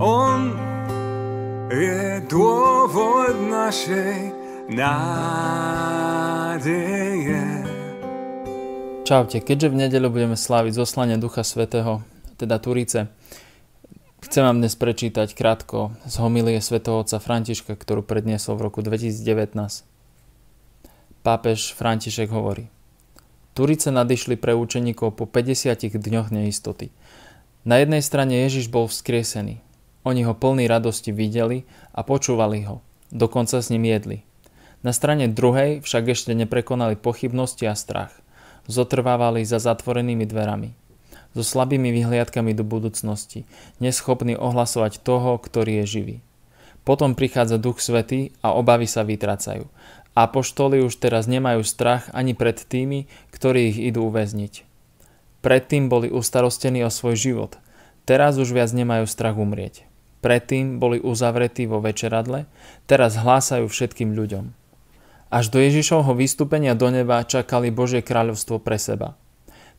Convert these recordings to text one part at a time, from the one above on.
On je dôvod našej nádeje. Čaute, keďže v nedeľu budeme sláviť zoslanie Ducha Svetého, teda Turice, chcem vám dnes prečítať krátko z homilie svätého otca Františka, ktorú predniesol v roku 2019. Pápež František hovorí, Turice nadišli pre učeníkov po 50 dňoch neistoty. Na jednej strane Ježiš bol vzkriesený, oni ho plný radosti videli a počúvali ho, dokonca s ním jedli. Na strane druhej však ešte neprekonali pochybnosti a strach. Zotrvávali za zatvorenými dverami, so slabými vyhliadkami do budúcnosti, neschopní ohlasovať toho, ktorý je živý. Potom prichádza Duch Svetý a obavy sa vytracajú. Apoštoli už teraz nemajú strach ani pred tými, ktorí ich idú uväzniť. Predtým boli ustarostení o svoj život, teraz už viac nemajú strach umrieť. Predtým boli uzavretí vo večeradle, teraz hlásajú všetkým ľuďom. Až do Ježišovho vystúpenia do neba čakali Božie kráľovstvo pre seba.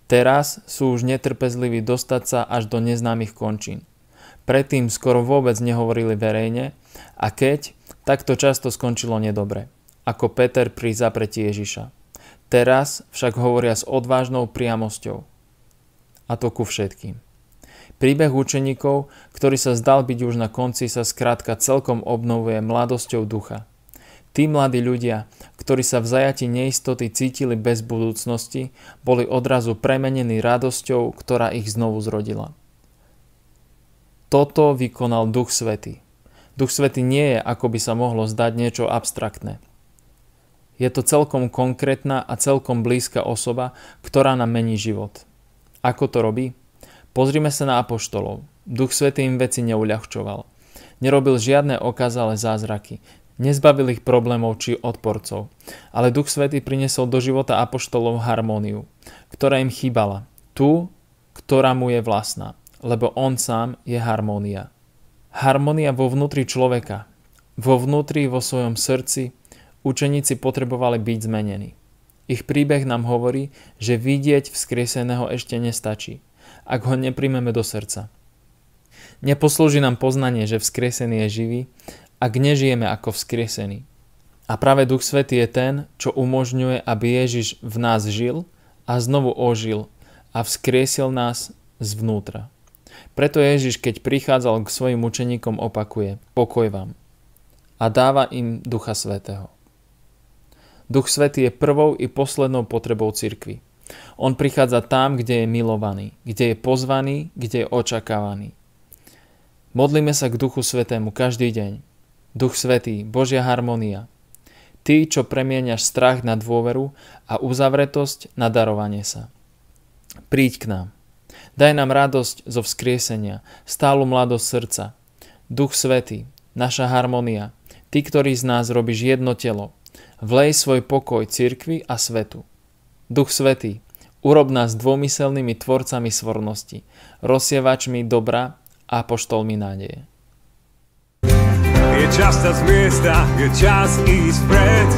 Teraz sú už netrpezliví dostať sa až do neznámych končín. Predtým skoro vôbec nehovorili verejne a keď, tak to často skončilo nedobre, ako Peter pri zapretí Ježiša. Teraz však hovoria s odvážnou priamosťou. A to ku všetkým. Príbeh učeníkov, ktorý sa zdal byť už na konci, sa skrátka celkom obnovuje mladosťou ducha. Tí mladí ľudia, ktorí sa v zajati neistoty cítili bez budúcnosti, boli odrazu premenení radosťou, ktorá ich znovu zrodila. Toto vykonal Duch Svety. Duch svety nie je, ako by sa mohlo zdať, niečo abstraktné. Je to celkom konkrétna a celkom blízka osoba, ktorá nám mení život. Ako to robí? Pozrime sa na apoštolov. Duch Svetý im veci neuľahčoval. Nerobil žiadne okázale zázraky. Nezbavil ich problémov či odporcov. Ale Duch Svetý priniesol do života apoštolov harmóniu, ktorá im chýbala. Tu, ktorá mu je vlastná. Lebo on sám je harmónia. Harmónia vo vnútri človeka. Vo vnútri, vo svojom srdci, učeníci potrebovali byť zmenení. Ich príbeh nám hovorí, že vidieť vzkrieseného ešte nestačí – ak ho nepríjmeme do srdca. Neposlúži nám poznanie, že vzkriesený je živý, ak nežijeme ako vzkriesený. A práve Duch Svetý je ten, čo umožňuje, aby Ježiš v nás žil a znovu ožil a vzkriesil nás zvnútra. Preto Ježiš, keď prichádzal k svojim učeníkom, opakuje, pokoj vám a dáva im Ducha Svetého. Duch Svetý je prvou i poslednou potrebou cirkvi. On prichádza tam, kde je milovaný, kde je pozvaný, kde je očakávaný. Modlíme sa k Duchu Svetému každý deň. Duch Svetý, Božia harmonia. Ty, čo premieňaš strach na dôveru a uzavretosť na darovanie sa. Príď k nám. Daj nám radosť zo vzkriesenia, stálu mladosť srdca. Duch Svetý, naša harmonia, Ty, ktorý z nás robíš jedno telo, vlej svoj pokoj cirkvi a svetu. Duch Svetý, urob nás dvomyselnými tvorcami svornosti, rozsievačmi dobra a poštolmi nádeje. Je čas sa z miesta, je čas ísť pred,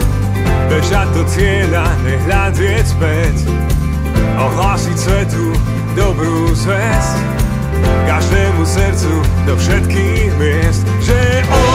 bežať do cieľa, nehľadieť späť. Ohlásiť svetu dobrú zväzť, každému srdcu do všetkých miest, že on